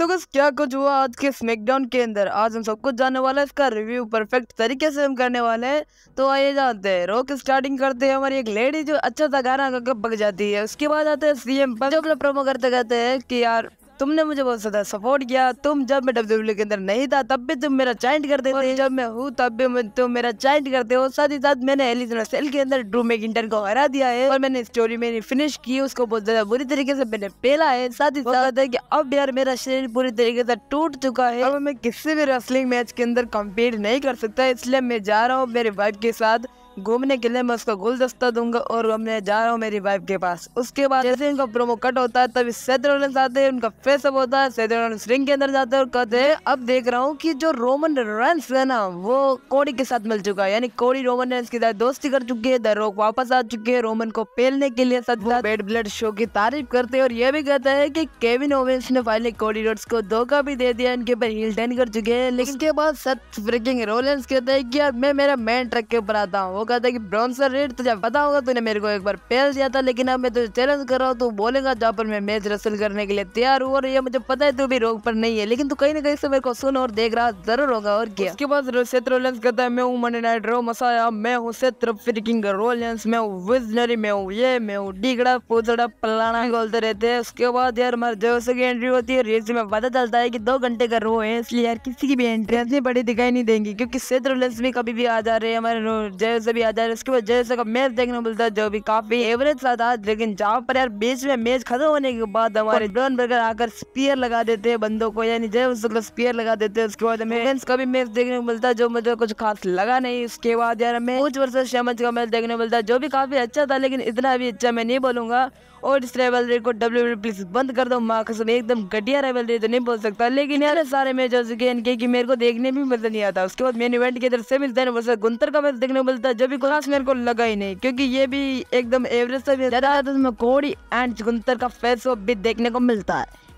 तो बस क्या कुछ हुआ आज के स्मैकडाउन के अंदर आज हम सब कुछ जानने वाला है इसका रिव्यू परफेक्ट तरीके से हम करने वाले हैं तो आइए जानते हैं रोक स्टार्टिंग करते हैं हमारी एक लेडी जो अच्छा सा गाना गाकर बग जाती है उसके बाद आते हैं सीएम जो अपना प्रोमो करते कहते हैं कि यार तुमने मुझे बहुत ज्यादा सपोर्ट किया तुम जब मैं डब्ल्यू e के अंदर नहीं था तब भी तुम मेरा ज्वाइंट करते थे जब मैं हूँ तब भी तुम मेरा ज्वाइंट करते हो साथ ही साथ मैंने एलिस रसेल के अंदर ड्रू मेकिंटन को हरा दिया है और मैंने स्टोरी मेरी फिनिश की उसको बहुत ज्यादा बुरी तरीके से मैंने पेला है साथ ही साथ है की अब यार मेरा शरीर पूरी तरीके से टूट चुका है अब मैं किसी भी रेसलिंग मैच के अंदर कम्पीट नहीं कर सकता इसलिए मैं जा रहा हूँ मेरे वाइफ के साथ घूमने के लिए मैं उसको गुलदस्ता दूंगा और मैं जा रहा हूँ मेरी वाइफ के पास उसके बाद जैसे उनका प्रोमो कट होता है तभी सैद रोलेंस आते हैं उनका फेस अप होता है सैद रोलेंस रिंग के अंदर जाते हैं और कहते हैं अब देख रहा हूँ की जो रोमन रेंस है ना वो कोड़ी के साथ मिल चुका है यानी कोड़ी रोमन रेंस के साथ दोस्ती कर चुकी है द रोक वापस आ चुके हैं रोमन को पेलने के लिए साथ बेड ब्लड शो की तारीफ करते हैं और ये भी कहता है की केविन ओवेंस ने फाइनली कोडी रोड्स को धोखा भी दे दिया इनके ऊपर हिल टेन कर चुके हैं लेकिन के बाद सत फ्रिकिंग रोलेंस कहते हैं कि यार मैं मेरा मेन ट्रक के ऊपर आता हूँ कहा था कि ब्राउन सर रेड तुझे पता होगा तूने मेरे को एक बार पहल दिया था लेकिन अब मैं तुझे चैलेंज कर रहा हूँ तू बोलेगा जहाँ पर मैं मैच रसल करने के लिए तैयार हूँ और ये मुझे पता है तू भी रोग पर नहीं है लेकिन तू कहीं ना कहीं से मेरे को सुन और देख रहा जरूर होगा और क्या उसके बाद रोलेंस कहता है मैं हूँ मंडे नाइट रो मसाया मैं हूँ फिर किंग रोलेंस मैं हूँ विजनरी मैं हूँ ये मैं हूँ डीगड़ा पोचड़ा पलाना बोलते रहते हैं उसके बाद यार हमारे जोशो की एंट्री होती है रेस में पता चलता है कि दो घंटे का रो है इसलिए यार किसी की भी एंट्री इतनी बड़ी दिखाई नहीं देंगी क्योंकि सेत्र भी कभी भी आ जा रहे हैं हमारे जय भी आता है उसके बाद जैसे मैच देखने को मिलता है जो भी काफी एवरेज सा था लेकिन जहाँ पर यार बीच में मैच खत्म होने के बाद हमारे ड्रोन बर्गर आकर स्पीयर लगा देते हैं बंदों को यानी जय उसको स्पीयर लगा देते हैं उसके बाद हमें का भी मैच देखने को मिलता है जो मुझे कुछ खास लगा नहीं उसके बाद यार हमें कुछ वर्ष शमज का मैच देखने को मिलता है जो भी काफी अच्छा था लेकिन इतना भी अच्छा मैं नहीं बोलूंगा और इस रेवलरी को डब्ल्यू प्लीज बंद कर दो माँ कसम एकदम घटिया रेवलरी तो नहीं बोल सकता लेकिन यार सारे मैच हो चुके हैं कि मेरे को देखने भी मजा नहीं आता उसके बाद मेन इवेंट के इधर सेम वर्सेस गुंतर का मैच देखने को मिलता जो भी क्लास मेरे को लगा ही नहीं क्योंकि ये भी एकदम एवरेज से भी ज़्यादा घोड़ी कोड़ी एंड चुकंतर का फेस भी देखने को मिलता है